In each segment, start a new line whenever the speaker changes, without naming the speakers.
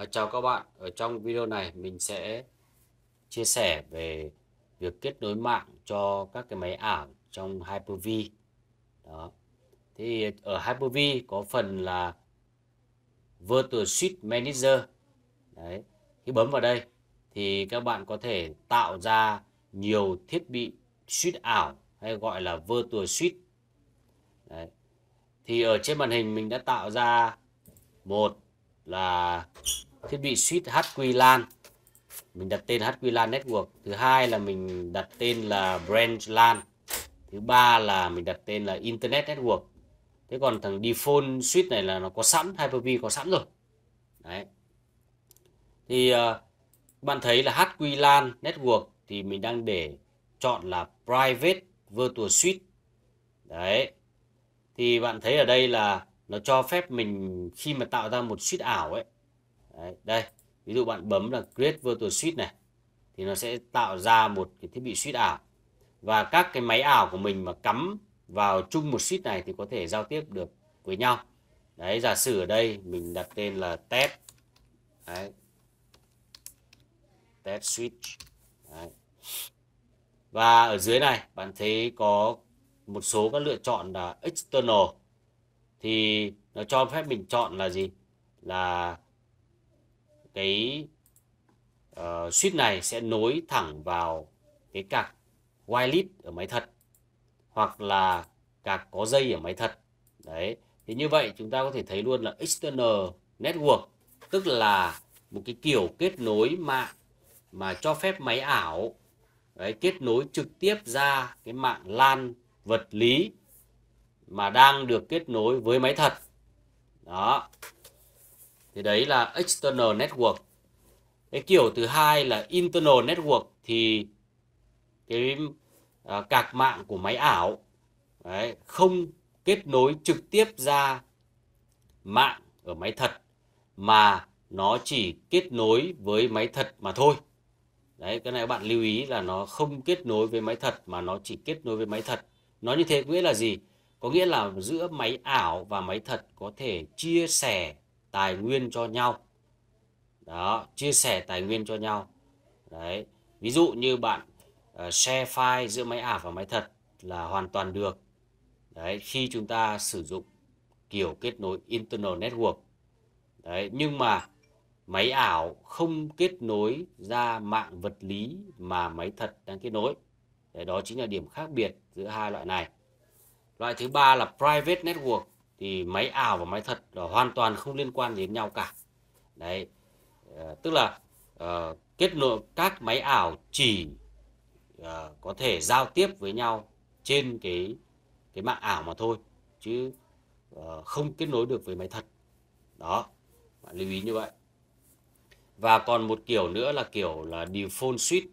Ờ, chào các bạn, ở trong video này mình sẽ chia sẻ về việc kết nối mạng cho các cái máy ảo trong Hyper-V. Đó. Thì ở Hyper-V có phần là Virtual Suite Manager. Đấy. Khi bấm vào đây thì các bạn có thể tạo ra nhiều thiết bị suite ảo hay gọi là Virtual Suite. Đấy. Thì ở trên màn hình mình đã tạo ra một là thiết bị suite HQ LAN mình đặt tên HQ LAN Network thứ hai là mình đặt tên là branch LAN thứ ba là mình đặt tên là Internet Network thế còn thằng default switch này là nó có sẵn Hyper-V có sẵn rồi đấy thì uh, bạn thấy là HQ LAN Network thì mình đang để chọn là Private Virtual switch đấy thì bạn thấy ở đây là nó cho phép mình khi mà tạo ra một switch ảo ấy Đấy, đây ví dụ bạn bấm là create virtual suite này thì nó sẽ tạo ra một cái thiết bị suite ảo và các cái máy ảo của mình mà cắm vào chung một suite này thì có thể giao tiếp được với nhau đấy giả sử ở đây mình đặt tên là test đấy. test switch đấy. và ở dưới này bạn thấy có một số các lựa chọn là external thì nó cho phép mình chọn là gì là cái uh, ờ, switch này sẽ nối thẳng vào cái cạc wireless ở máy thật hoặc là cạc có dây ở máy thật đấy thì như vậy chúng ta có thể thấy luôn là external network tức là một cái kiểu kết nối mạng mà cho phép máy ảo đấy, kết nối trực tiếp ra cái mạng lan vật lý mà đang được kết nối với máy thật đó thì đấy là external network cái kiểu thứ hai là internal network thì cái à, cạc mạng của máy ảo đấy, không kết nối trực tiếp ra mạng ở máy thật mà nó chỉ kết nối với máy thật mà thôi đấy cái này các bạn lưu ý là nó không kết nối với máy thật mà nó chỉ kết nối với máy thật nó như thế nghĩa là gì có nghĩa là giữa máy ảo và máy thật có thể chia sẻ tài nguyên cho nhau đó chia sẻ tài nguyên cho nhau đấy ví dụ như bạn uh, share file giữa máy ảo và máy thật là hoàn toàn được đấy khi chúng ta sử dụng kiểu kết nối internal network đấy nhưng mà máy ảo không kết nối ra mạng vật lý mà máy thật đang kết nối đấy, đó chính là điểm khác biệt giữa hai loại này loại thứ ba là private network thì máy ảo và máy thật là hoàn toàn không liên quan đến nhau cả đấy ờ, tức là à, kết nối các máy ảo chỉ à, có thể giao tiếp với nhau trên cái cái mạng ảo mà thôi chứ à, không kết nối được với máy thật đó bạn lưu ý như vậy và còn một kiểu nữa là kiểu là default switch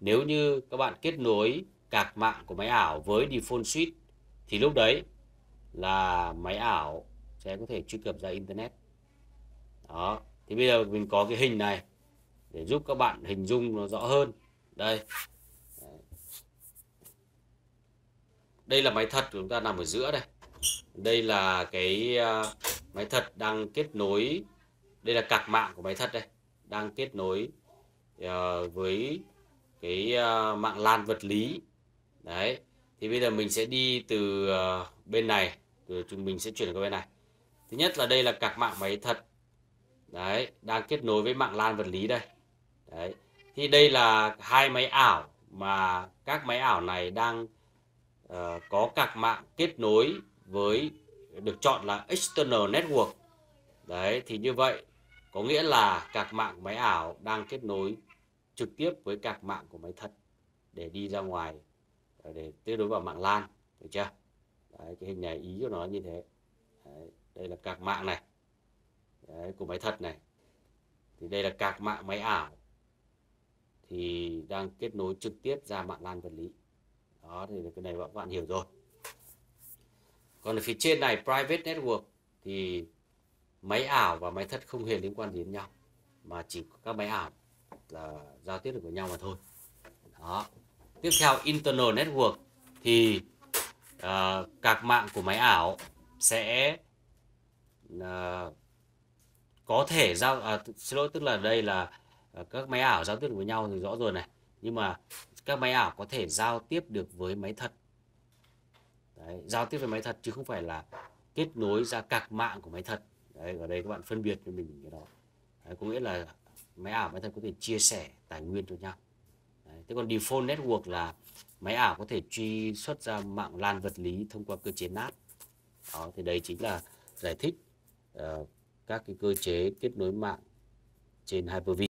nếu như các bạn kết nối cạc mạng của máy ảo với default switch thì lúc đấy là máy ảo sẽ có thể truy cập ra internet đó thì bây giờ mình có cái hình này để giúp các bạn hình dung nó rõ hơn đây đây là máy thật của chúng ta nằm ở giữa đây đây là cái à, máy thật đang kết nối đây là cạc mạng của máy thật đây đang kết nối à, với cái à, mạng lan vật lý đấy thì bây giờ mình sẽ đi từ bên này chúng ừ, mình sẽ chuyển qua bên này thứ nhất là đây là cạc mạng máy thật đấy đang kết nối với mạng lan vật lý đây đấy thì đây là hai máy ảo mà các máy ảo này đang uh, có cạc mạng kết nối với được chọn là external network đấy thì như vậy có nghĩa là cạc mạng máy ảo đang kết nối trực tiếp với cạc mạng của máy thật để đi ra ngoài ờ, để kết đối vào mạng lan được chưa đấy, cái hình này ý cho nó như thế đấy, đây là cạc mạng này đấy, của máy thật này thì đây là cạc mạng máy ảo thì đang kết nối trực tiếp ra mạng lan vật lý đó thì cái này các bạn hiểu rồi còn ở phía trên này private network thì máy ảo và máy thật không hề liên quan đến nhau mà chỉ có các máy ảo là giao tiếp được với nhau mà thôi đó tiếp theo internal network thì uh, ờ, cạc mạng của máy ảo sẽ uh, có thể giao à, xin lỗi tức là đây là ờ, các máy ảo giao tiếp với nhau thì rõ rồi này nhưng mà các máy ảo có thể giao tiếp được với máy thật Đấy, giao tiếp với máy thật chứ không phải là kết nối ra cạc mạng của máy thật Đấy, ở đây các bạn phân biệt cho mình cái đó Đấy, có nghĩa là máy ảo máy thật có thể chia sẻ tài nguyên cho nhau thế còn default network là máy ảo có thể truy xuất ra mạng LAN vật lý thông qua cơ chế NAT đó thì đây chính là giải thích uh, các cái cơ chế kết nối mạng trên Hyper-V